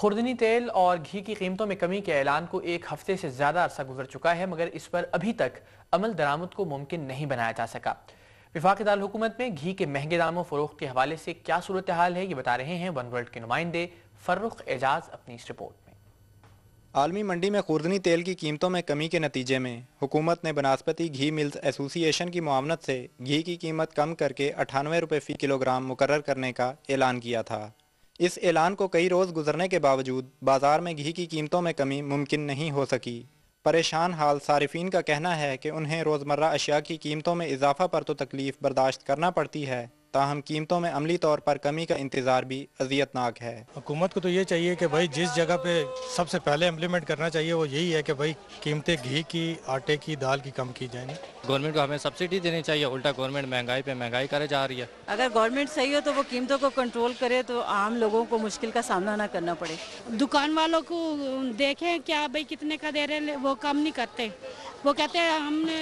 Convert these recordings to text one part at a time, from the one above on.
खुर्दनी तेल और घी की कीमतों में कमी के ऐलान को एक हफ्ते से ज्यादा अरसा गुजर चुका है मगर इस पर अभी तक अमल दरामद को मुमकिन नहीं बनाया जा सका विफाक हुकूमत में घी के महंगे दामों फरोख के हवाले से क्या सूरत हाल है ये बता रहे हैं वन वर्ल्ड के नुमाइंदे फर्रुख एजाज अपनी इस रिपोर्ट में आलमी मंडी में खुर्दनी तेल की कीमतों में कमी के नतीजे में हुकूमत ने बनस्पति घी मिल्स एसोसिएशन की मामनत से घी की कीमत कम करके अठानवे रुपये फ़ी किलोग्राम मुकर करने का ऐलान किया था इस ऐलान को कई रोज़ गुजरने के बावजूद बाजार में घी की कीमतों में कमी मुमकिन नहीं हो सकी परेशान हाल सार्फिन का कहना है कि उन्हें रोज़मर्रा अशिया की कीमतों में इजाफा पर तो तकलीफ़ बर्दाश्त करना पड़ती है ताहम कीमतों में अमली तौर पर कमी का इंतजार भी अजियतनाक है हुकूमत को तो ये चाहिए कि भाई जिस जगह पे सबसे पहले इम्प्लीमेंट करना चाहिए वो यही है कि भाई कीमतें घी की आटे की दाल की कम की जाए गवर्नमेंट को हमें सब्सिडी देनी चाहिए उल्टा गवर्नमेंट महंगाई पे महंगाई करे जा रही है अगर गवर्नमेंट सही हो तो वो कीमतों को कंट्रोल करे तो आम लोगों को मुश्किल का सामना ना करना पड़े दुकान वालों को देखे क्या भाई कितने का दे रहे वो कम नहीं करते वो कहते हैं हमने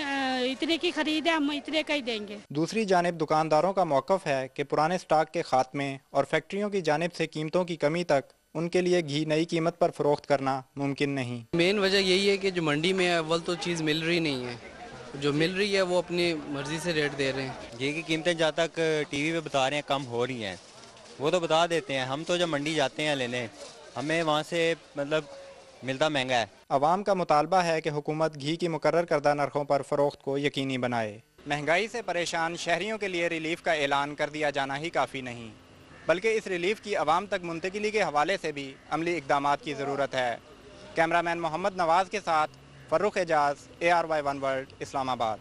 इतने की खरीदे हम इतने का ही देंगे दूसरी जानब दुकानदारों का मौका खौफ है कि पुराने स्टॉक के खात्मे और फैक्ट्रियों की जानब से कीमतों की कमी तक उनके लिए घी नई कीमत पर फरोख्त करना मुमकिन नहीं मेन वजह यही है कि जो मंडी में अव्वल तो चीज़ मिल रही नहीं है जो मिल रही है वो अपनी मर्जी से रेट दे रहे हैं घी की कीमतें जहाँ तक टीवी वी बता रहे हैं कम हो रही हैं वो तो बता देते हैं हम तो जब मंडी जाते हैं लेने हमें वहाँ से मतलब मिलता महंगा है आवाम का मुतालबा है कि हुकूमत घी की मुकर करदा नरखों पर फरोख्त को यकीनी बनाए महंगाई से परेशान शहरीों के लिए रिलीफ का ऐलान कर दिया जाना ही काफ़ी नहीं बल्कि इस रिलीफ की आवाम तक मुंतकली के हवाले से भी अमली इकदाम की ज़रूरत है कैमरामैन मोहम्मद नवाज़ के साथ Farrukh Ejaz A R Y one world Islamabad